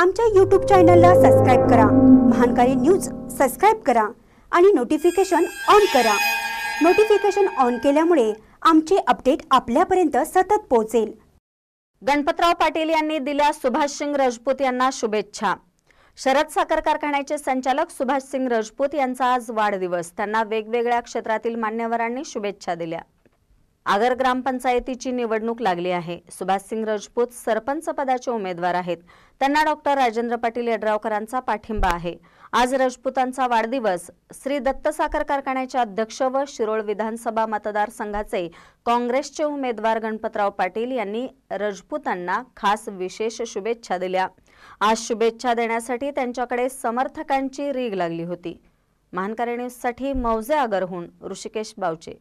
आमच्या यूट्यूब चॅनलला सबस्क्राईब करा महानकारी न्यूज सबस्क्राईब करा आणि नोटिफिकेशन ऑन करा नोटिफिकेशन ऑन केल्यामुळे आमचे अपडेट आपल्यापर्यंत सतत पोहोचेल गणपतराव पाटील यांनी दिल्या सुभाष सिंग राजपूत यांना शुभेच्छा शरद साखर कारखान्याचे संचालक सुभाष सिंग राजपूत यांचा आज वाढदिवस त्यांना वेगवेगळ्या क्षेत्रातील मान्यवरांनी शुभेच्छा दिल्या आगर ग्रामपंचायतीची निवडणूक लागली आहे सुभाषसिंग राजपूत सरपंच पदाचे उमेदवार आहेत त्यांना डॉक्टर राजेंद्र पाटील यड्रावकरांचा पाठिंबा आहे आज राजपूतांचा वाढदिवस श्री दत्त साखर कारखान्याचे अध्यक्ष व शिरोळ विधानसभा मतदारसंघाचे काँग्रेसचे उमेदवार गणपतराव पाटील यांनी राजपूतांना खास विशेष शुभेच्छा दिल्या आज शुभेच्छा देण्यासाठी त्यांच्याकडे समर्थकांची रीग लागली होती महानकारी न्यूजसाठी मौजे आगरहून ऋषिकेश बावचे